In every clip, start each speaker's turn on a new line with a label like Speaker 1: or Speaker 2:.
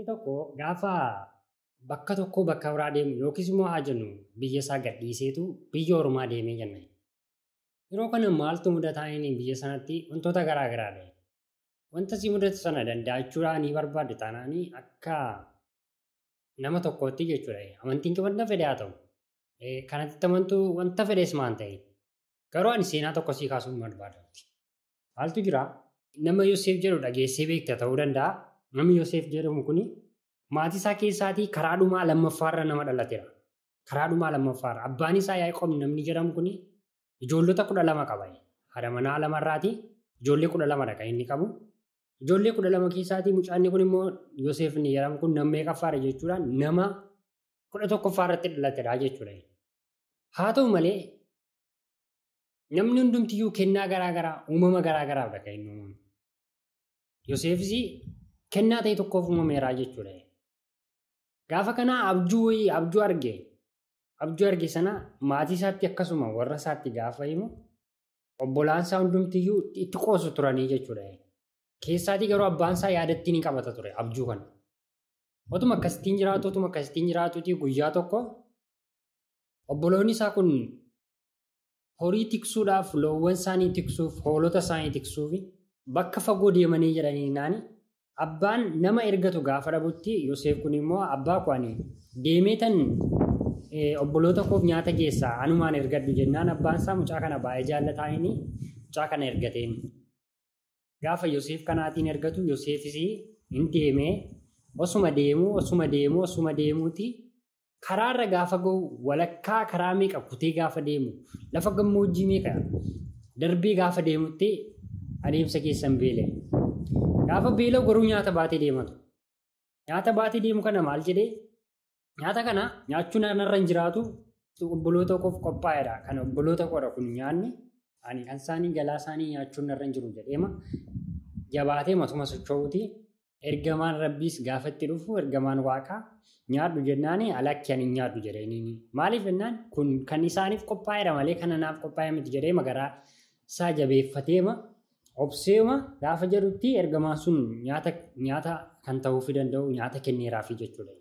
Speaker 1: Biyyi tokko gaafa bakka tokkoo bakka biraa deemu yookiis immoo haa jennu biyya isaa gad dhiiseetu biyya Oromaa deemee jenna. Yeroo kana maaltu mudataa inni biyya sanatti wantoota garaa garaa Wanta si mudate sana danda'achuudhaan ni barbaadde taanaanii akka nama tokkootti jechuudha. wanta haa ta'u. Kanatti amantuu wanta fedhes maan ta'e. Garuu seenaa tokko sii kaasuun barbaadamti. Maaltu Nama jedhu ta'uu danda'a. Namni Yosef jedhamu kuni maatii isaa keessaatii karaadhumaa lammaffaarra nama dhalateera. Karaadhumaa lammaffaarra. Abbaan isaa Yaaqoob namni jedhamu kuni ijoollota kudha lama qaba. Haadha manaa lamarraatii ijoollee kudha lamadha kan inni qabu. Ijoollee kudha lama keessaatii mucaan kun immoo Yoseef inni jedhamu kun nama meeqaffaara jechuudhaan nama kudha tokkoffaarratti dhalatedha jechuudha. Haa ta'u malee namni hundumtiyyuu kennaa garaa garaa uumama garaa garaafidha kan inni uumamu. kennaa ta'e tokkoof uumameeraa jechuudha. Gaafa kanaa abjuu argee. abjuu arge sanaa maatii isaatti akkasuma warra isaatti gaafa himu obbolaansaa hundumtiyyuu itti qoosu turanii jechuudha. Keessaatii garuu abbaan isaa yaadattii ni qabata ture abjuu kana. Otuma akkasittiin jiraatu otuma guyyaa tokko obboloonni isaa kun horii tiksuudhaaf loowwan isaanii tiksuuf hoolota isaanii tiksuuf bakka fagoo deemanii jedhanii naani. Abbaan nama ergatu gaafa dhabutti Yosef kun immoo abbaa koo ani deemeetan obboloota koof nyaata geessaa anumaan ergadhu jennaan abbaan isaa mucaa kana baay'ee jaallataaini mucaa kana ergateen. Gaafa Yosef kanaatiin ergatu Yoseefis hin deemee osuma deemu osuma deemuu osuma deemuuti karaarra gaafa ga'u walakkaa karaa meeqa kutee gaafa deemu lafa gammoojjii meeqa darbee gaafa deemutti adeemsa keessan beela'e. Gaafa beela'u garuu nyaata baatee deematu. Nyaata baatee deemu kana maal jedhee nyaata kana nyaachuun narra jiraatu obboloota koof qophaa'edha. Kan obboloota qoodha kun nyaanni ani kan isaanii galaa isaanii nyaachuun narra hin jiru jedheema jabaatee matuma socho'uuti. Ergamaan rabbiis gaafa itti dhufu ergamaan waaqaa nyaadhu jennaani alakki ani nyaadhu jedhanii maaliif jennaan kun kan isaaniif qophaa'edha malee kan anaaf qophaa'e miti jedhee magaraa isaa jabeeffateema Obseema gaafa jedhutti ergamaan sun nyaata kan ta'uufii danda'u nyaata kenneeraafii jechuudha.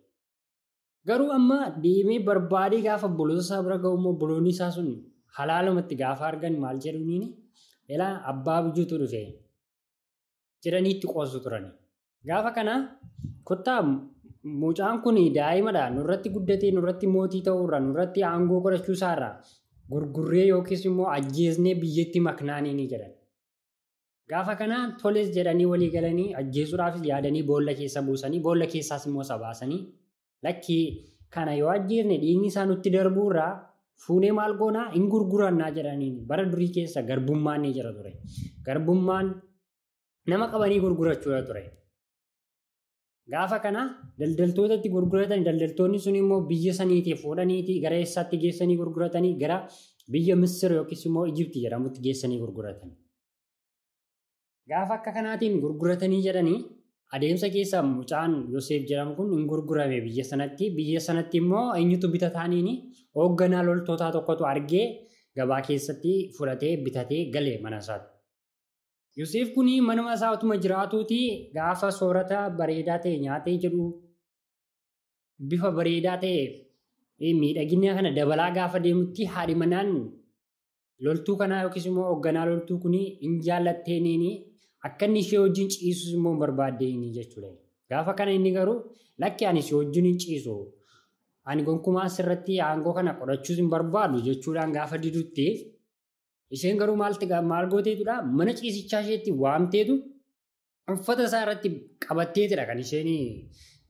Speaker 1: Garuu amma deemee barbaadee gaafa obboloota isaa bira gahu immoo isaa sun halaalumatti gaafa argan maal jedhaniini elaa abbaa bijuutu dhufe jedhanii itti qoosu turani. Gaafa kana kottaa mucaan kun daa'imadha nurratti guddatee nurratti mootii ta'uurra nurratti aangoo godhachuusaarra gurgurree yookiis immoo ajjeesnee biyyatti maknaanii jedhan. Gaafa kana toles jedhanii walii galanii ajjeesuudhaafis yaadanii boolla keessa buusanii boolla keessaas immoo isa baasanii kana yoo ajjeerne dhiigni isaa nutti darbuurraa fuunee maal goonaa hin gurgurannaa jedhaniin bara durii keessa garbummaan ni jira ture. Garbummaan nama qabanii gurgurachuudha ture. Gaafa kana gurguratanii daldaltoonni sun immoo biyya gara eessaatti geessanii gurguratanii gara biyya Misir yookiis immoo Ijipti jedhamutti geessanii gurguratanii. Gaafa akka kanaatiin gurguratanii jedhanii adeemsa keessaa mucaan Yoseef jedhamu kun hin gurgurame biyya sanatti. Biyya sanatti immoo eenyutu bitataaniini hoogganaa loltootaa tokkotu argee gabaa keessatti fudhatee bitatee galee mana isaatti. Yoseef kunii manuma isaa utuma jiraatuuti gaafa soorata bareedaa ta'e nyaatee jedhu bifa bareedaa ta'e miidhagina kana dabalaa gaafa deemutti haadhi manaan loltuu kanaa yookiis immoo hoogganaa loltuu kun hin jaallatteenii akka inni ishee wajjin ciisus immoo barbaadde inni jechuudha. Gaafa kana inni garuu lakki ani ishee hojii hin ciisu. gonkumaa aangoo kana qorachuus hin barbaadu jechuudhaan gaafa didutti isheen garuu maal gooteetudha mana ciisichaa isheetti waamteetu uffata isaa irratti qabatteetidha kan isheen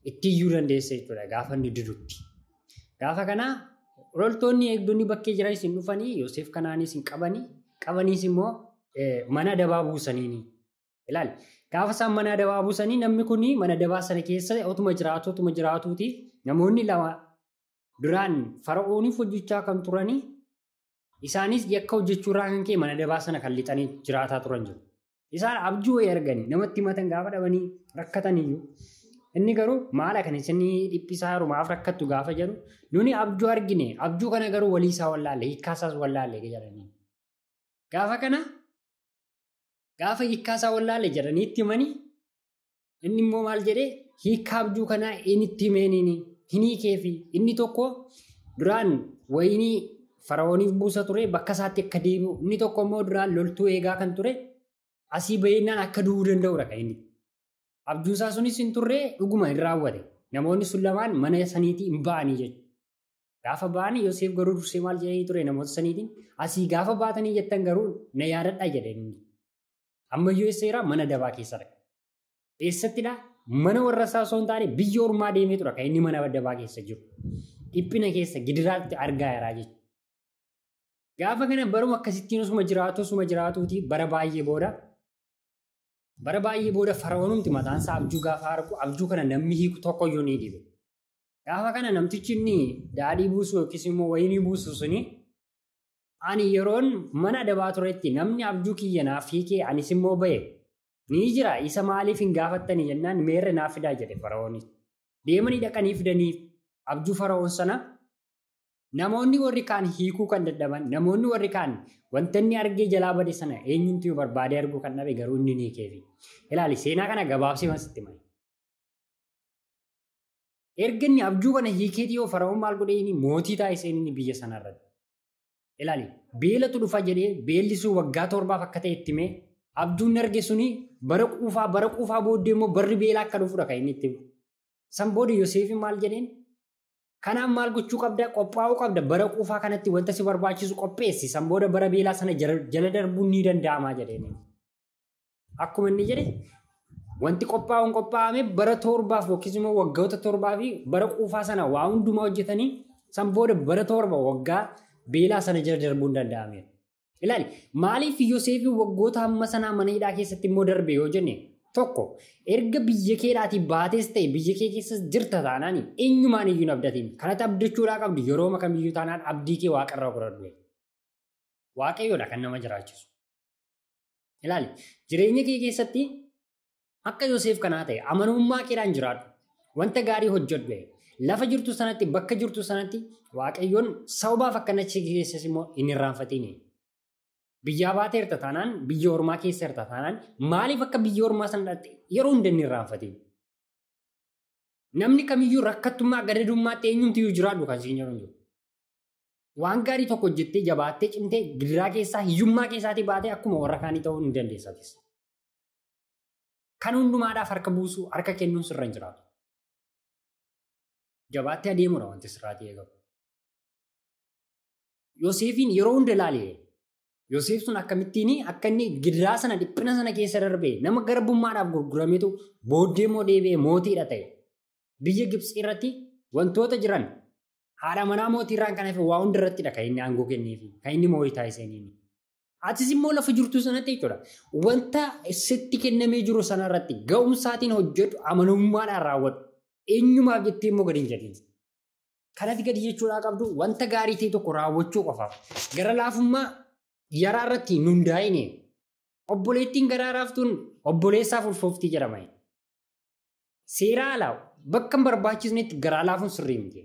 Speaker 1: itti iyyuu jechuudha gaafa Gaafa kanaa loltoonni eegdonni bakkee jiran eh, mana dabaa buusaniini. Ilaali. Gaafa isaan mana dabaabuu sanii namni kun mana dabaa sana keessa otuma jiraatuu, otuma jiraatuutiif namoonni lama duraan fara'ooniif hojjechaa kan turanii isaanis yakka hojjechuurraa kan ka'e mana dabaa sana kan lixanii jiraataa turan jiru. Isaan abjuu wayii arganii namatti himatan gaafa dhabanii inni garuu dhiphisaa rakkattu gaafa abjuu argine abjuu kana garuu walii isaa wallaalle hiikkaasaas wallaalle jedhanii gaafa kana. Gaafa hiikkaasaa wallaale jedhanii itti himanii inni immoo maal jedhee hiikkaa abjuu kanaa inni itti himeeniini hinii keefi inni tokko duraan wayinii farawooniif buusa ture bakka isaatti akka deemu inni tokko duraan loltuu eegaa kan ture asii baay'inaan akka du'uu kan inni. sunis hin turree dhuguma hin raawwate namoonni sun lamaan mana saniitii hin ba'anii jechuudha. Gaafa ba'anii garuu dursee maal ture namoota asii gaafa baatanii jettan garuu na yaadadha ammayyoo seeraa mana dabaa keessadha. Eessattidha? Mana warra isaa osoo hin taane biyya ormaa deemee tura kan inni mana dabaa keessa jiru. Dhiphina keessa gidiraatti argaa jira jechuudha. Gaafa kana baruma akkasittiin bara baay'ee booda bara baay'ee booda mataan isaa abjuu gaafa argu abjuu kana hiiku tokkoyyuu ni dhibe. Gaafa kana namtichi inni daadhii buusu immoo buusu sunii? Ani yeroon mana adabaa turetti namni abjuu kiyya kiyyanaaf hiikee anis immoo ba'e. Ni jira isa maaliif hin gaafattanii jennaan meerre naaf fidaa jedhe fara'oonis. Deemanii dhaqanii fidaniif abjuu fara'oon sana namoonni warri kaan hiikuu kan dadhaban namoonni warri kaan wanta inni argee jalaa bade sana eenyutu barbaade arguu kan dhabe garuu inni ni keefi. Ilaali seenaa kana gabaabsee masitti malee. Erga abjuu kana hiikeeti yoo fara'oon maal godhee mootii taasisee biyya sanarratti. ilaali beelatu dhufa jedhee beelli sun waggaa torbaaf akka ta'e itti mee abduun narge suni bara quufaa booddee barri beelaa akka dhufudha kan inni itti san Yoseefi maal maal gochuu qophaa'uu qabda bara quufaa kanatti barbaachisu qopheessi san bara beelaa sana jala darbuun ni danda'amaa jedheen akkuma inni jedhe wanti qophaa'uun qophaa'ame bara torbaaf yookiis bara quufaa sana waa hundumaa hojjetanii san bara torba waggaa beelaa sana jala darbuu hin danda'ameera. Ilaali maaliif Yoseef waggoota amma sanaa mana hidhaa keessatti immoo darbe yoo jenne tokko erga biyya keedhaatii baatees ta'e biyya kee keessas jirta taanaan eenyumaan iyyuu hin abdatiin kanatti abdachuudhaa qabdu yeroo makamiyyuu taanaan abdii kee waaqarraa qoradhu. Waaqayyoodha kan nama jiraachisu. Ilaali jireenya kee keessatti akka Yoseef kanaa ta'e amanummaa keedhaan jiraadhu wanta gaarii hojjedhu Lafa jirtu sanatti bakka jirtu sanatti waaqayyoon sababaaf akkana keessas immoo hin irraanfatine. Biyyaa baateerta taanaan biyya ormaa keessarta taanaan maaliif akka biyya ormaa sanatti yeroo hunda hin irraanfatin? Namni kamiyyuu rakkattummaa gadadummaatti eenyumtiyyuu jiraadhu kan siin jedhu jiru. Waan gaarii tokko hojjettee jabaattee cimtee gidiraa keessaa hiyyummaa keessaatii baatee akkuma warra kaanii ta'uu ni dandeessa. Kan hundumaadhaaf harka buusuu harka kennuun sirra hin jiraatu. Jabaatti adeemudha wanti sirraatti eegamu. Yoosefiin yeroo hunda ilaale Yosef sun akkamittiin akka inni gidiraa sana dhiphina sana keessa darbee nama garbummaadhaaf gurgurametu booddee moo deebi'ee mootiidha ta'e. Biyya Gibsii irratti wantoota jiran haadha manaa mootiirraan kan hafe waa hundi irrattidha kan inni aangoo kenneefi kan inni mooyitaa isaanii. Atis immoo lafa jirtu sanatti jechuudha. Wanta sitti kennamee jiru sanarratti ga'umsaatiin hojjetu amanamummaadhaan raawwadhu. eenyumaaf jettee immoo gadi hin jedhiin. Kanatti gadi jechuudhaa qabdu wanta gaarii ta'e tokko raawwachuu qofaaf. Gara laafummaa yaraa irratti nu hundaa'ine obboleettiin garaa raaftuun obboleessaaf ulfooftii jedhama. Seeraa alaa bakka hin barbaachisnetti garaa laafuun sirrii miti.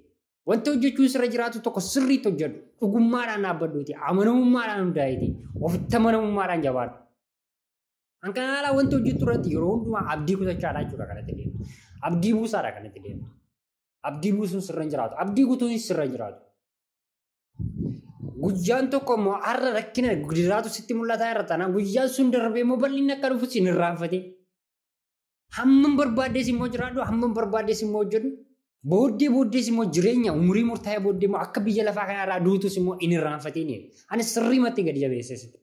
Speaker 1: Wanti hojjechuun sirra jiraatu tokko sirriitti hojjetu dhugummaadhaan dhaabbadduuti amanamummaadhaan hundaa'eeti ofitti amanamummaadhaan jabaadhu. Kan alaa wanti hojjetu irratti yeroo hundumaa abdii kutachaa jechuudha kanatti deemu. abdii buusaa buusaadha kanatti deemu. Abdii buusuun sirra hin jiraatu. Abdii guutuunis sirra hin jiraatu. Guyyaan tokko immoo har'a rakkina gudiraatu sitti mul'ataa irra taana guyyaan sun darbee immoo bal'inni akka dhufu sin raanfate. Hammam barbaaddees immoo jiraadhu hammam barbaaddees immoo hojjedhu. Booddee booddees immoo jireenya umurii murtaa'e booddee immoo akka biyya lafaa kanarraa duutus immoo hin irraanfatee ni Ani matti gadi jabeessa.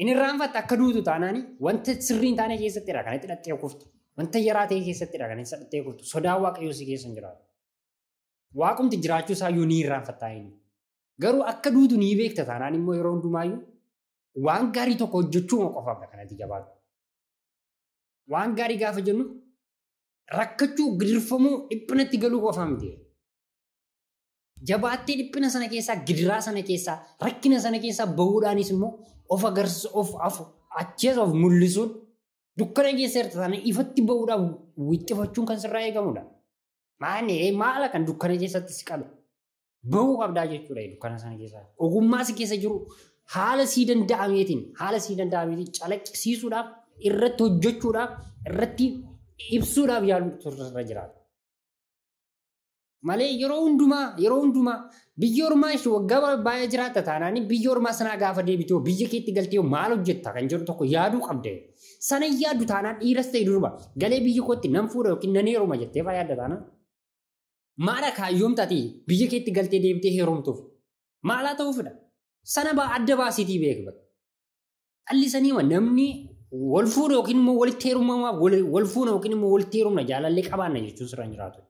Speaker 1: Inni raanfatte akka duutu taanaani wanta sirriin taanee keessatti keessattidha kanatti dhaqqee kuftu. Wanta yaraa ta'e keessattidha kan isa dhattee kurtu. Sodaa waaqayyoo si keessa hin jiraatu. Waaqumti jiraachuu isaa yoo ni irraanfattaa hin Garuu akka duudu ni beektaa taanaan immoo yeroo hundumaayyuu waan gaarii tokko hojjechuu ma qofaadha kanatti jabaatu. Waan gaarii gaafa jennu rakkachuu, gidirfamuu, dhiphinatti galuu qofa miti. Jabaattee dhiphina sana keessaa, gidiraa sana keessaa, rakkina sana keessaa bahuudhaanis immoo of agarsiisu, of of mul'isuun dukkana keessa ta'anii ifatti ba'uudhaaf wixxifachuun kan sirraa eegamudha. Maala kan dukkana keessatti si qabe ba'uu qabdaa jechuudha dukkana sana keessaa. Ogummaa si keessa jiru haala sii danda'ameetiin haala sii calaqqisiisuudhaaf irratti hojjechuudhaaf irratti ibsuudhaaf yaaluun irra jiraata. Malee yeroo hundumaa yeroo hundumaa biyyi ishee waggaa baay'ee jiraatta taanaanii sanaa gaafa biyya keetti galtee maal hojjetta kan jedhu tokko yaaduu qabde. Sana yaadu taanaan dhiiras ta'e durba galee biyya kootti nan fuudha yookiin nan heeruma jettee yaadda taana. biyya keetti galtee heerumtuuf maalaa ta'uu Sana adda baasiitii beekba. Dhalli saniima namni wal yookiin immoo walitti heerumamaaf wal fuuna yookiin immoo walitti heerumna jaalallee qabaanna jechuun jiraatu.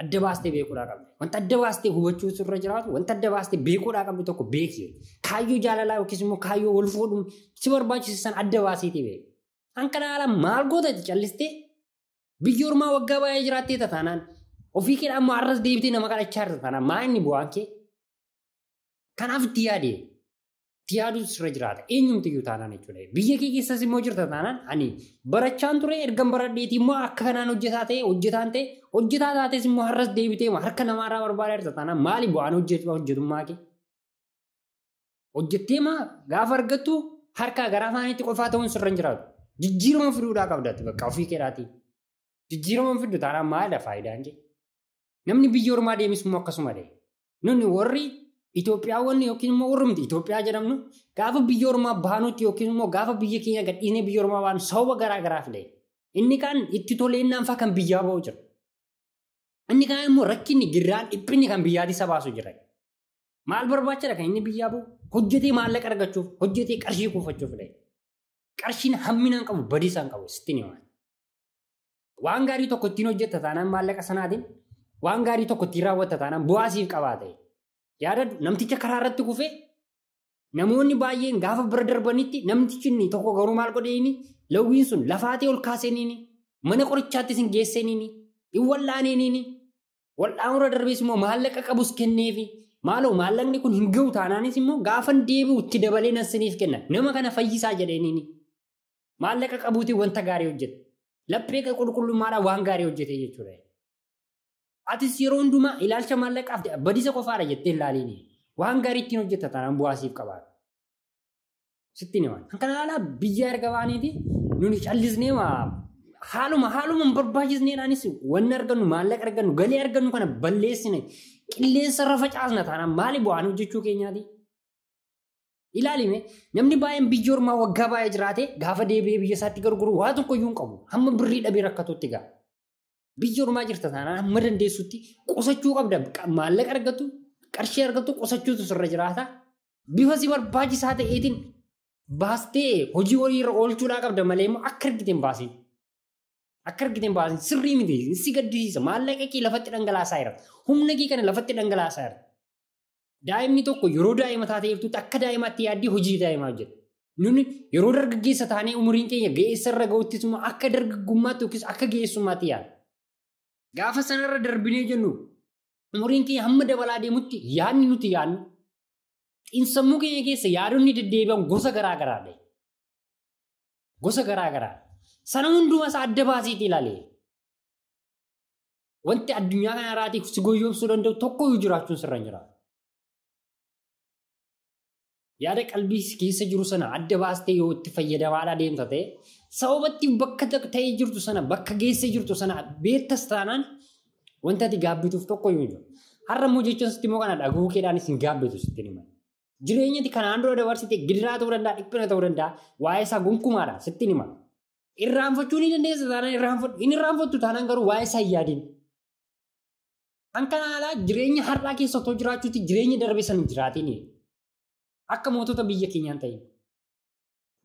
Speaker 1: adda baastee beekuudhaa qabdi. Wanta adda baastee hubachuu irra jiraatu wanta adda baastee beekuudhaa qabdu tokko beeki. Kaayyoo jaalalaa yookiis immoo kaayyoo wal fuudhuun si barbaachisu san adda baasiitii beeku. Kan kana haala maal goota callistee biyya ormaa waggaa baay'ee jiraattee tataanaan ofii keedhaan immoo har'as deebitee nama kadhachaa jirta taanaan maa inni bu'aa kee kanaaf itti yaadee Tiyaaduus irra jiraata. Eenyumti iyyuu taanaan jechuudha. Biyya kee keessas immoo jirta taanaan ani barachaan ture ergan baradheetii immoo akka kanaan hojjetaa ta'e hojjetaan ta'e hojjetaa immoo har'as harka namaarraa barbaada jirta taanaan maali hojjetummaa kee? gaafa argattu harkaa garaa afaaniitti qofaa ta'uun sirra jiraatu. Jijjiirama fiduudhaa qabdatti bakka ofii faayidaan Namni biyya hormaa deemis immoo akkasuma dee. Itoophiyaawwan yookiin immoo Oromti Itoophiyaa jedhamnu gaafa biyya Oromaa baanutti yookiin immoo gaafa biyya keenya biyya Oromaa garaa garaaf Inni kaan itti toleennaan fa'aa kan biyyaa ba'u jira. Inni kaan immoo rakkinni girraan dhiphinni kan biyyaatii baasu jira. Maal barbaachisa kan inni biyyaa ba'u? Hojjetee maallaqa argachuuf, hojjetee qarshii kuufachuuf ta'e. Qarshiin hamminaan qabu badiisaan qabu Waan gaarii tokko ittiin hojjetta taanaan maallaqa sanaatiin waan gaarii tokko ittiin yaadadhu namticha karaa irratti kufee namoonni baay'een gaafa bira darbanitti namtichi inni tokko garuu maal godheeni lawwiin sun lafaatee ol kaaseniini mana qorichaattis hin geesseniini hin wallaaniiniini wal'aan irra immoo maallaqa qabus maaloo maallaqni kun hin ga'u taanaanis immoo deebi'u itti dabalee nansiniif kenna nama kana fayyisaa jedheeniini maallaqa qabuutiin wanta gaarii hojjete laphee waan gaarii hojjete jechuudha. Atis yeroo hundumaa ilaalcha maallaqaaf badiisa qofaadha jettee ilaaliini. Waan gaarii ittiin hojjeta bu'aasiif qabaadha. Kan alaa biyya erga baaniiti nuni callisnee haaluma haaluma hin barbaachisneedhaanis wanni argannu maallaqa argannu galee argannu kana balleessine qilleensa irra facaasna taanaan maali bu'aan hojjechuu keenyaati. Ilaalime namni baay'een biyya ormaa waggaa baay'ee jiraate gaafa deebi'ee biyya isaatti gargaaru waa tokkoyyuu hin qabu hamma birrii dhabee rakkatootti ga'a. Biyya Oromaa jirta taanaan hamma dandeessutti qusachuu qabda. Maallaqa argattu, qarshii argattu qusachuutu sirra jiraata. Bifa si barbaachisaa ta'eetiin baastee hojii waliirra oolchuudhaa qabda malee immoo akka Akka sirrii gaddisiisa. lafatti dhangalaasaa Humna kana lafatti dhangalaasaa jira. Daa'imni tokko yeroo daa'ima taatee akka daa'imaatti yaaddii hojii daa'imaa hojjeta. Nuni yeroo dargaggeessa taanee umuriin keenya akka dargaggummaatti Gaafa sanarra darbinee jennu umuriin keenya hamma dabalaa deemutti yaadni nuti yaadnu xiinsammuu keenya keessa yaadonni deddeebi'an gosa garaa garaadha. Gosa garaa garaa. Sana hundumaa isaa adda baasiitti ilaale. Wanti addunyaa kana irraatiif si goyyomsuu danda'u tokko iyyuu jiraachuun sirra hin jiraatu. Yaada qalbii keessa jiru sana adda baastee yoo itti fayyadamaadhaa deemta ta'e sababatti bakka ta'ee jirtu sana bakka geessee jirtu sana beektas taanaan wanta ati gaabbituuf tokko yoo jiru. Har'a immoo jechuun sitti immoo kana dhaguu keedhaan isin gaabbitu sitti hima. Jireenya kanaan dura dabarsite gidiraa ta'uu danda'a dhiphina ta'uu danda'a waa'ee isaa gonkumaadha sitti hima. Irraanfachuu ni dandeessa taanaan irraanfattu inni irraanfattu taanaan garuu waa'ee isaa hin yaadin. Kan kana alaa jireenya har'aa keessa otoo jiraachuuti jireenya darbe san jiraatiin akka mootota biyya keenyaan ta'e.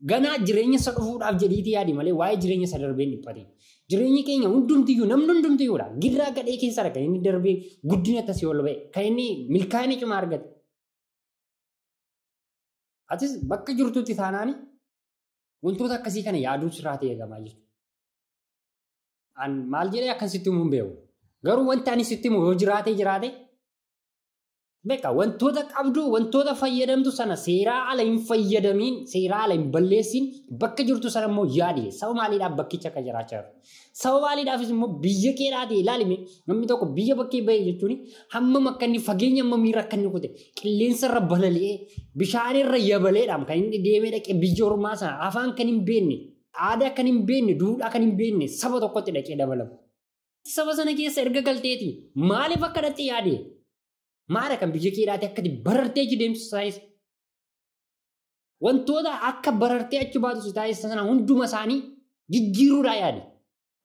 Speaker 1: Ganaa jireenya isa dhufuudhaaf jedhiitii yaadi malee waa'ee jireenya isaa darbee dhiphate. Jireenyi keenya hundumtiyyuu namni hundumtiyyuudha. Girraa gadhee keessa dha kan inni darbee guddina tasii ba'e. Kan inni milkaa'ina cimaa argate. Atis bakka jirtutti taanaani wantoota akkasii kana yaaduun sirraa ta'e eegamaa Maal jedhee hin beeku. Garuu wanti ani sitti yoo jiraatee jiraate Beekaa wantoota qabdu wantoota fayyadamtu sana seeraa ala hin fayyadamiin seeraa ala hin balleessiin bakka jirtu sana immoo yaadi saba maaliidhaaf bakkicha akka jiraachaa jiru. Saba maaliidhaafis immoo biyya keedhaa ta'e ilaalime namni tokko biyya bakkee ba'e jechuun hammam akka inni fageenya hammamiirra akka inni kute qilleensa irra balali'ee bishaan irra yabaleedhaam kan inni deemee dhaqee biyya ormaa sana afaan kan hin beekne aadaa kan hin beekne duudhaa kan hin beekne saba tokkotti dhaqee dabalamu. Saba sana keessa erga galteeti maaliif akka dhaqxee yaade? Maara kan biyya keedhaati akkati barartee achi deemsisu taasisa. Wantoota akka barartee achii baatu si taasisa sana hundumaa isaanii jijjiiruudhaa yaade.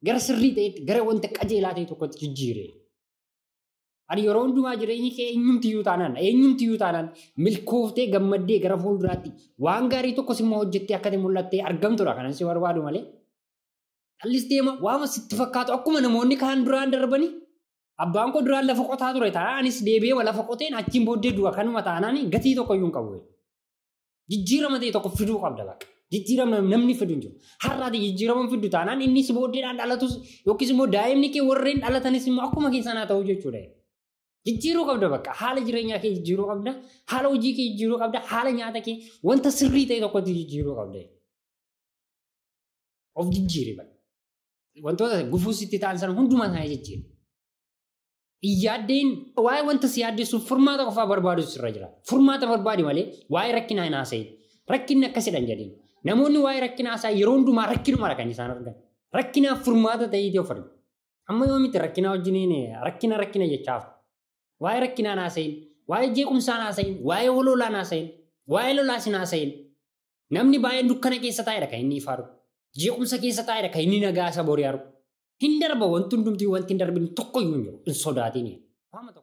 Speaker 1: Gara sirrii ta'etti gara wanta qajeelaa ta'e tokkotti jijjiire. Ani yeroo hundumaa jireenyi kee eenyumtiyyuu taanaan eenyumtiyyuu taanaan milkooftee gammaddee gara fuulduraatti waan gaarii tokko hojjettee akkati mul'attee barbaadu malee. sitti fakkaatu akkuma namoonni kaan duraan darbani. Abbaan koo duraan lafa qotaa ture ta'a. anis deebi'ee lafa qoteen achiin booddee du'a kanuma taanaan gatii tokko iyyuu hin qabu. Jijjiirama ta'e tokko fiduu qabda laqa. Jijjiirama namni fiduu hin jiru. Har'aati jijjiirama fidu taanaan innis booddeedhaan dhalatus yookiis immoo daa'imni kee warreen dhalatanis immoo akkuma keessan haa ta'u jechuudha. Jijjiiruu qabda bakka haala jireenyaa kee jijjiiruu qabda haala hojii kee jijjiiruu qabda haala nyaata kee wanta sirrii ta'e tokkotti jijjiiruu qabda. Of jijjiiri bakka wantoota gufuu sitti ta'an sana hundumaa isaanii jijjiira. Yaaddeen waa'ee wanta si yaaddessuuf furmaata qofaa barbaadu sirra jira. Furmaata barbaadi malee waa'ee rakkinaa hin haasa'in. Rakkinni akkasidhaan Namoonni waa'ee yeroo hundumaa kan isaan furmaata Amma yoomitti rakkinaa rakkina rakkina jechaaf. Waa'ee rakkinaan haasa'in, waa'ee jeequmsaan haasa'in, waa'ee waloolaan haasa'in, waa'ee lolaas hin Namni baay'een dukkana keessa taa'edha kan inni ifaadhu. Jeequmsa keessa taa'edha kan inni nagaa isa borii argu. hin darba wanti hundumtii wanti hin darbine tokko iyyuu hin jiru hin sodaatin.